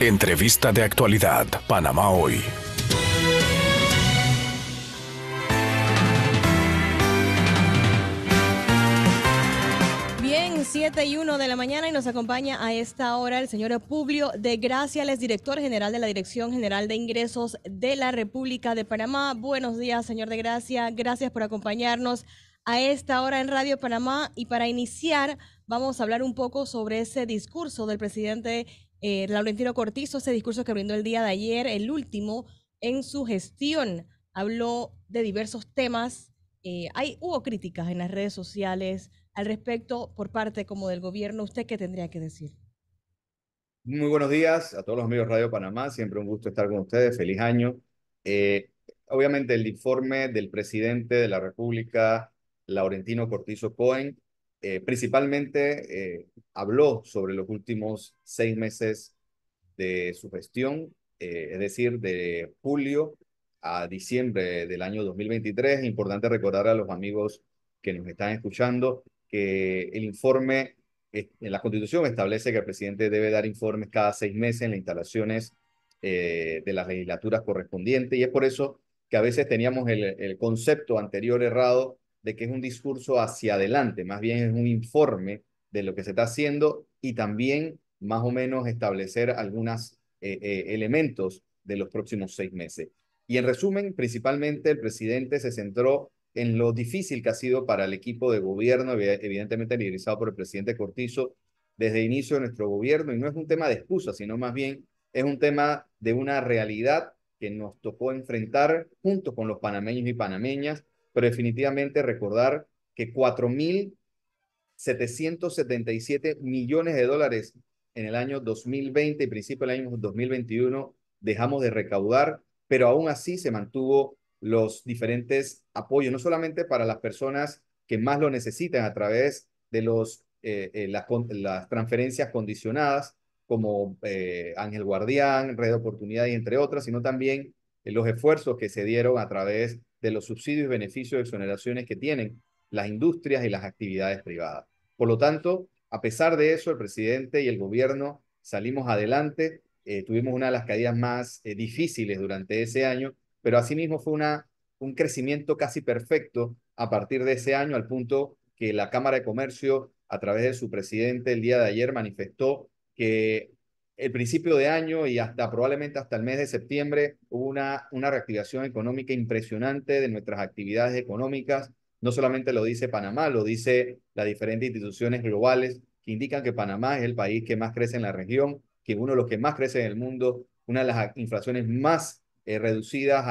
Entrevista de actualidad, Panamá hoy. Bien, 7 y 1 de la mañana y nos acompaña a esta hora el señor Publio de Gracia, el director general de la Dirección General de Ingresos de la República de Panamá. Buenos días, señor de Gracia. Gracias por acompañarnos a esta hora en Radio Panamá y para iniciar vamos a hablar un poco sobre ese discurso del presidente eh, Laurentino Cortizo, ese discurso que brindó el día de ayer, el último, en su gestión, habló de diversos temas. Eh, hay, hubo críticas en las redes sociales al respecto por parte como del gobierno. ¿Usted qué tendría que decir? Muy buenos días a todos los amigos de Radio Panamá. Siempre un gusto estar con ustedes. Feliz año. Eh, obviamente el informe del presidente de la República, Laurentino Cortizo Cohen, eh, principalmente eh, habló sobre los últimos seis meses de su gestión, eh, es decir, de julio a diciembre del año 2023. Es importante recordar a los amigos que nos están escuchando que el informe en la Constitución establece que el presidente debe dar informes cada seis meses en las instalaciones de las legislaturas correspondientes y es por eso que a veces teníamos el concepto anterior errado de que es un discurso hacia adelante, más bien es un informe de lo que se está haciendo y también más o menos establecer algunos eh, eh, elementos de los próximos seis meses. Y en resumen, principalmente el presidente se centró en lo difícil que ha sido para el equipo de gobierno, evidentemente liderizado por el presidente Cortizo, desde el inicio de nuestro gobierno, y no es un tema de excusa, sino más bien es un tema de una realidad que nos tocó enfrentar junto con los panameños y panameñas, pero definitivamente recordar que 4.777 millones de dólares en el año 2020 y principio del año 2021 dejamos de recaudar, pero aún así se mantuvo los diferentes apoyos, no solamente para las personas que más lo necesitan a través de los, eh, eh, las, transferencias condicionadas, como eh, Ángel Guardián, Red de Oportunidades, entre otras, sino también los esfuerzos que se dieron a través de los subsidios y beneficios de exoneraciones que tienen las industrias y las actividades privadas. Por lo tanto, a pesar de eso, el presidente y el gobierno salimos adelante, eh, tuvimos una de las caídas más eh, difíciles durante ese año, pero asimismo fue una, un crecimiento casi perfecto a partir de ese año, al punto que la Cámara de Comercio, a través de su presidente el día de ayer, manifestó que el principio de año y hasta probablemente hasta el mes de septiembre hubo una, una reactivación económica impresionante de nuestras actividades económicas. No solamente lo dice Panamá, lo dice las diferentes instituciones globales que indican que Panamá es el país que más crece en la región, que uno de los que más crece en el mundo, una de las inflaciones más eh, reducidas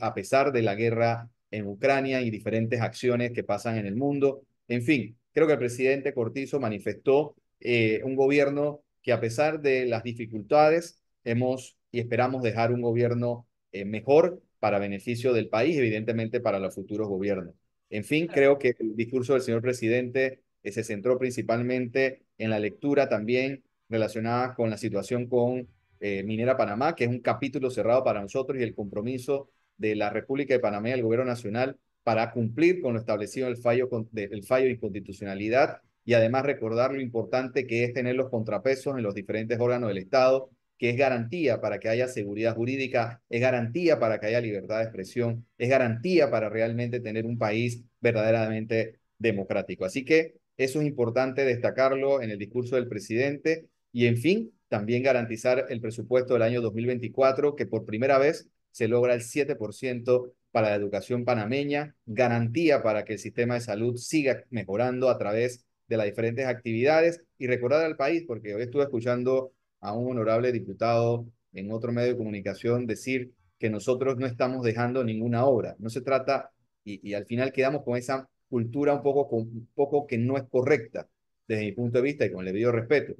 a, pesar de la guerra en Ucrania y diferentes acciones que pasan en el mundo. En fin, creo que el presidente Cortizo manifestó eh, un gobierno que a pesar de las dificultades hemos y esperamos dejar un gobierno eh, mejor para beneficio del país, evidentemente para los futuros gobiernos. En fin, creo que el discurso del señor presidente eh, se centró principalmente en la lectura también relacionada con la situación con eh, Minera Panamá, que es un capítulo cerrado para nosotros y el compromiso de la República de Panamá y el Gobierno Nacional para cumplir con lo establecido en el fallo, el fallo de inconstitucionalidad y además recordar lo importante que es tener los contrapesos en los diferentes órganos del Estado, que es garantía para que haya seguridad jurídica, es garantía para que haya libertad de expresión, es garantía para realmente tener un país verdaderamente democrático. Así que eso es importante destacarlo en el discurso del presidente y, en fin, también garantizar el presupuesto del año 2024, que por primera vez se logra el 7% para la educación panameña, garantía para que el sistema de salud siga mejorando a través de las diferentes actividades y recordar al país, porque hoy estuve escuchando a un honorable diputado en otro medio de comunicación decir que nosotros no estamos dejando ninguna obra. No se trata, y, al final quedamos con esa cultura un poco, un poco que no es correcta desde mi punto de vista y con el debido respeto.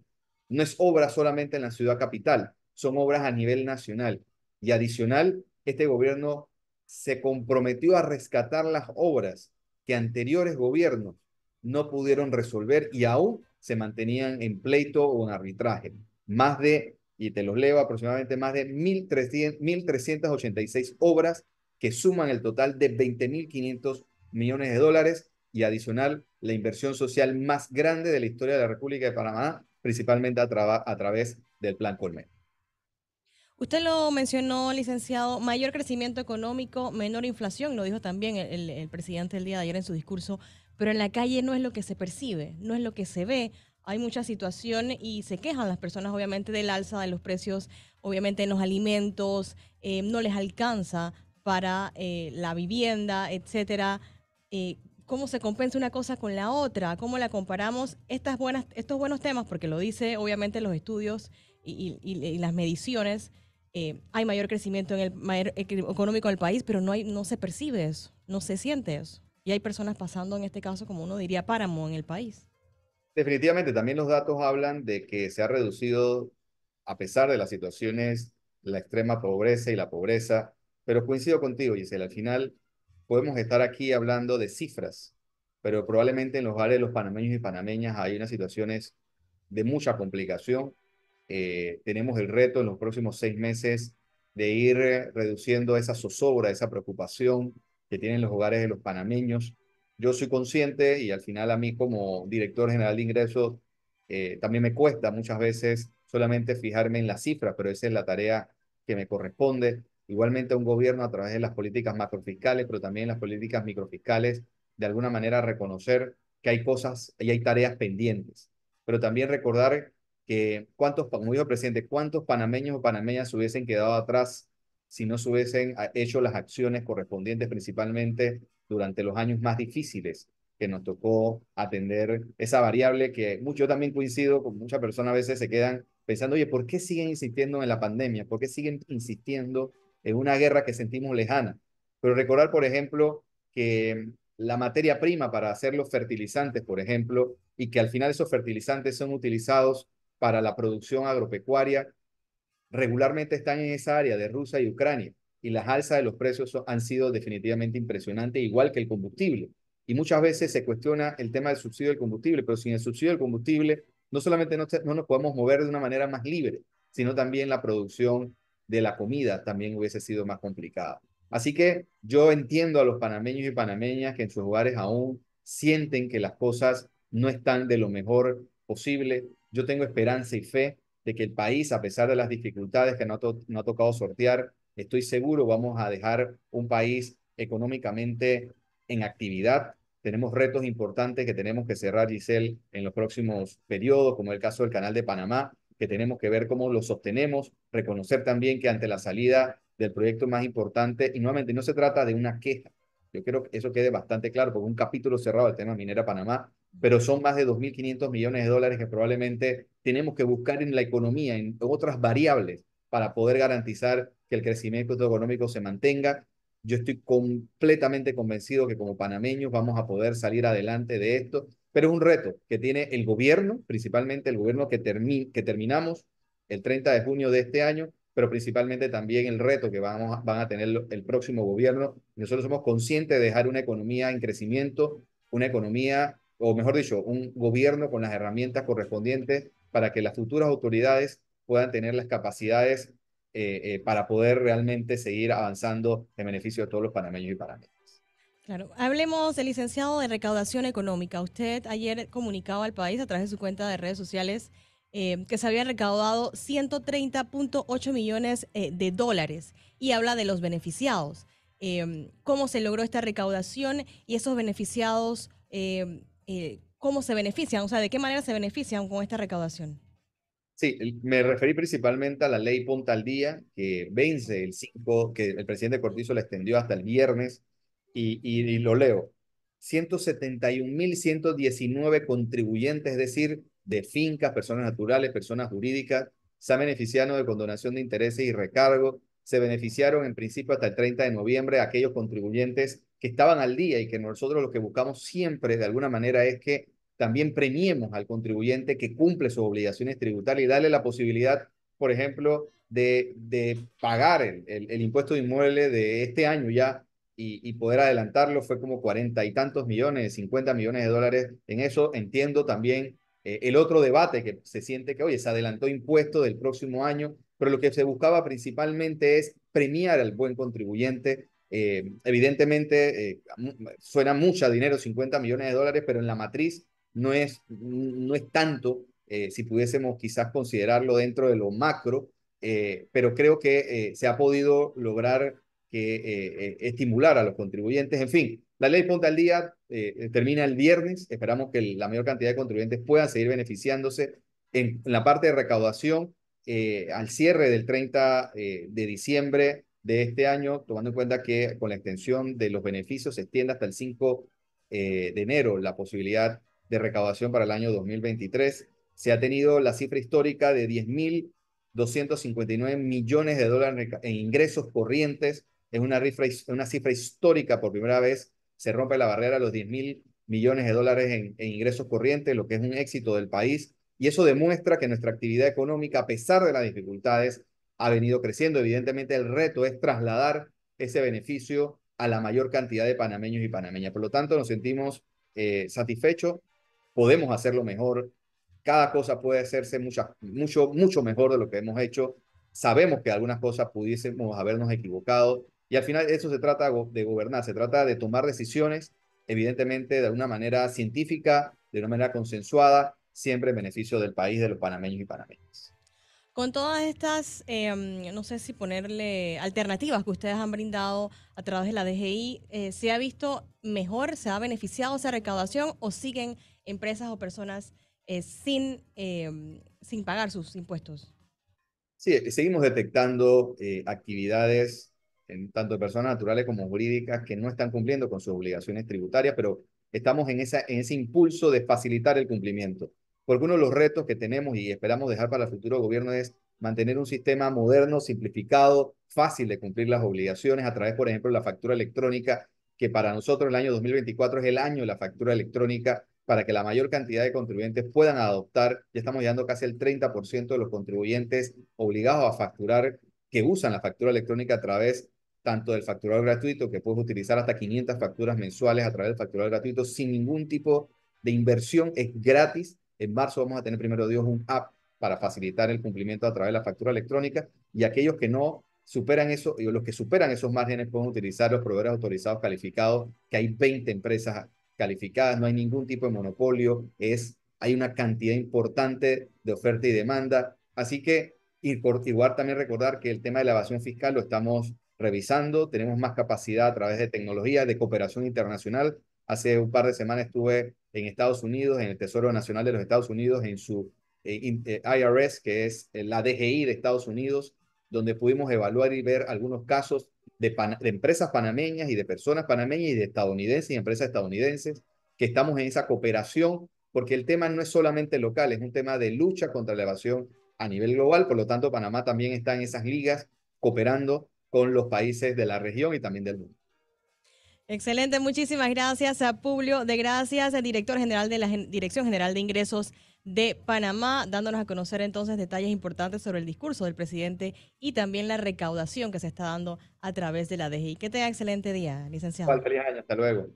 No es obra solamente en la ciudad capital, son obras a nivel nacional. Y adicional, este gobierno se comprometió a rescatar las obras que anteriores gobiernos no pudieron resolver y aún se mantenían en pleito o en arbitraje. Más de, y te los leo aproximadamente, más de 1.386 obras que suman el total de 20.500 millones de dólares y adicional la inversión social más grande de la historia de la República de Panamá, principalmente a, través del Plan Colmen. Usted lo mencionó, licenciado, mayor crecimiento económico, menor inflación, lo dijo también el presidente el día de ayer en su discurso pero en la calle no es lo que se percibe, no es lo que se ve. Hay mucha situación y se quejan las personas obviamente del alza de los precios, obviamente en los alimentos, eh, no les alcanza para eh, la vivienda, etcétera. Eh, ¿Cómo se compensa una cosa con la otra? ¿Cómo la comparamos? Estas buenas, estos buenos temas, porque lo dice obviamente los estudios y, las mediciones, hay mayor crecimiento en el económico del país, pero no hay, no se percibe eso, no se siente eso y hay personas pasando, en este caso, como uno diría, páramo en el país. Definitivamente, también los datos hablan de que se ha reducido, a pesar de las situaciones, la extrema pobreza y la pobreza, pero coincido contigo, Gisela, al final podemos estar aquí hablando de cifras, pero probablemente en los hogares de los panameños y panameñas hay unas situaciones de mucha complicación. Eh, tenemos el reto en los próximos seis meses de ir reduciendo esa zozobra, esa preocupación, que tienen los hogares de los panameños. Yo soy consciente y al final a mí como director general de ingresos eh, también me cuesta muchas veces solamente fijarme en las cifras, pero esa es la tarea que me corresponde. Igualmente a un gobierno a través de las políticas macrofiscales, pero también las políticas microfiscales, de alguna manera reconocer que hay cosas y hay tareas pendientes. Pero también recordar que cuántos, como dijo el presidente, cuántos panameños o panameñas hubiesen quedado atrás si no se hubiesen ah, hecho las acciones correspondientes principalmente durante los años más difíciles que nos tocó atender esa variable que yo también coincido con muchas personas a veces se quedan pensando, oye, ¿por qué siguen insistiendo en la pandemia? ¿Por qué siguen insistiendo en una guerra que sentimos lejana? Pero recordar, por ejemplo, que la materia prima para hacer los fertilizantes, por ejemplo, y que al final esos fertilizantes son utilizados para la producción agropecuaria regularmente están en esa área de Rusia y Ucrania y las alzas de los precios han sido definitivamente impresionantes, igual que el combustible. Y muchas veces se cuestiona el tema del subsidio del combustible, pero sin el subsidio del combustible no solamente no, nos podemos mover de una manera más libre, sino también la producción de la comida también hubiese sido más complicada. Así que yo entiendo a los panameños y panameñas que en sus hogares aún sienten que las cosas no están de lo mejor posible. Yo tengo esperanza y fe de que el país, a pesar de las dificultades que no, ha tocado sortear, estoy seguro vamos a dejar un país económicamente en actividad. Tenemos retos importantes que tenemos que cerrar, Giselle, en los próximos periodos, como el caso del Canal de Panamá, que tenemos que ver cómo lo sostenemos, reconocer también que ante la salida del proyecto más importante, y nuevamente no se trata de una queja, yo creo que eso quede bastante claro, porque un capítulo cerrado del tema Minera Panamá pero son más de 2.500 millones de dólares que probablemente tenemos que buscar en la economía, en otras variables, para poder garantizar que el crecimiento económico se mantenga. Yo estoy completamente convencido que como panameños vamos a poder salir adelante de esto, pero es un reto que tiene el gobierno, principalmente el gobierno que, que terminamos el 30 de junio de este año, pero principalmente también el reto que vamos, van a tener el próximo gobierno. Nosotros somos conscientes de dejar una economía en crecimiento, una economía o mejor dicho, un gobierno con las herramientas correspondientes para que las futuras autoridades puedan tener las capacidades eh, eh, para poder realmente seguir avanzando en beneficio de todos los panameños y panameñas. Claro, hablemos del licenciado de recaudación económica. Usted ayer comunicaba al país a través de su cuenta de redes sociales eh, que se había recaudado 130.8 millones de dólares y habla de los beneficiados. ¿Cómo se logró esta recaudación y esos beneficiados? Eh, cómo se benefician, o sea, de qué manera se benefician con esta recaudación. Sí, me referí principalmente a la ley Punta al Día, que vence el 5, que el presidente Cortizo la extendió hasta el viernes, y, y, y lo leo. 171.119 contribuyentes, es decir, de fincas, personas naturales, personas jurídicas, se han beneficiado de condonación de intereses y recargo. Se beneficiaron en principio hasta el 30 de noviembre aquellos contribuyentes que estaban al día y que nosotros lo que buscamos siempre de alguna manera es que también premiemos al contribuyente que cumple sus obligaciones tributarias y darle la posibilidad, por ejemplo, de, de pagar el, impuesto de inmueble de este año ya y, poder adelantarlo. Fue como cuarenta y tantos millones, cincuenta millones de dólares. En eso entiendo también eh, el otro debate que se siente que, oye, se adelantó impuesto del próximo año, pero lo que se buscaba principalmente es premiar al buen contribuyente eh, evidentemente, eh, suena mucho dinero, 50 millones de dólares, pero en la matriz no es, no es tanto, eh, si pudiésemos quizás considerarlo dentro de lo macro, pero creo que se ha podido lograr que, estimular a los contribuyentes. En fin, la ley Ponta al Día termina el viernes, esperamos que la mayor cantidad de contribuyentes puedan seguir beneficiándose en la parte de recaudación. al cierre del 30 de diciembre de este año, tomando en cuenta que con la extensión de los beneficios se extiende hasta el 5 eh, de enero la posibilidad de recaudación para el año 2023. Se ha tenido la cifra histórica de 10.259 millones de dólares en ingresos corrientes. Es una, cifra histórica por primera vez. Se rompe la barrera de los 10.000 millones de dólares en, en ingresos corrientes, lo que es un éxito del país. Y eso demuestra que nuestra actividad económica, a pesar de las dificultades, ha venido creciendo. Evidentemente el reto es trasladar ese beneficio a la mayor cantidad de panameños y panameñas. Por lo tanto, nos sentimos eh, satisfechos, podemos hacerlo mejor, cada cosa puede hacerse mucho, mucho, mucho mejor de lo que hemos hecho. Sabemos que algunas cosas pudiésemos habernos equivocado y al final eso se trata de gobernar, se trata de tomar decisiones, evidentemente de una manera científica, de una manera consensuada, siempre en beneficio del país, de los panameños y panameñas con todas estas, em, no sé si ponerle alternativas que ustedes han brindado a través de la DGI, eh, ¿se ha visto mejor, se ha beneficiado esa recaudación o siguen empresas o personas eh, sin, em, sin pagar sus impuestos? Sí, eh, seguimos detectando actividades, en tanto de personas naturales como jurídicas, que no están cumpliendo con sus obligaciones tributarias, pero estamos en, esa, en ese impulso de facilitar el cumplimiento porque uno de los retos que tenemos y esperamos dejar para el futuro gobierno es mantener un sistema moderno, simplificado, fácil de cumplir las obligaciones a través, por ejemplo, de la factura electrónica, que para nosotros el año 2024 es el año de la factura electrónica para que la mayor cantidad de contribuyentes puedan adoptar, ya estamos llegando casi al 30% de los contribuyentes obligados a facturar que usan la factura electrónica a través tanto del facturador gratuito, que puedes utilizar hasta 500 facturas mensuales a través del facturador gratuito sin ningún tipo de inversión, es gratis en marzo vamos a tener primero Dios un app para facilitar el cumplimiento a través de la factura electrónica y aquellos que no superan eso, y los que superan esos márgenes pueden utilizar los proveedores autorizados calificados, que hay 20 empresas calificadas, no hay ningún tipo de monopolio, es, hay una cantidad importante de oferta y demanda. Así que igual también recordar que el tema de la evasión fiscal lo estamos revisando, tenemos más capacidad a través de tecnología, de cooperación internacional. Hace un par de semanas estuve en Estados Unidos, en el Tesoro Nacional de los Estados Unidos, en su eh, IRS, eh, que es eh, la DGI de Estados Unidos, donde pudimos evaluar y ver algunos casos de, de empresas panameñas y de personas panameñas y de estadounidenses y empresas estadounidenses, que estamos en esa cooperación, porque el tema no es solamente local, es un tema de lucha contra la evasión a nivel global, por lo tanto Panamá también está en esas ligas cooperando con los países de la región y también del mundo. Excelente, muchísimas gracias a Publio de Gracias, el director general de la Dirección General de Ingresos de Panamá, dándonos a conocer entonces detalles importantes sobre el discurso del presidente y también la recaudación que se está dando a través de la DGI. Que tenga excelente día, licenciado. hasta luego.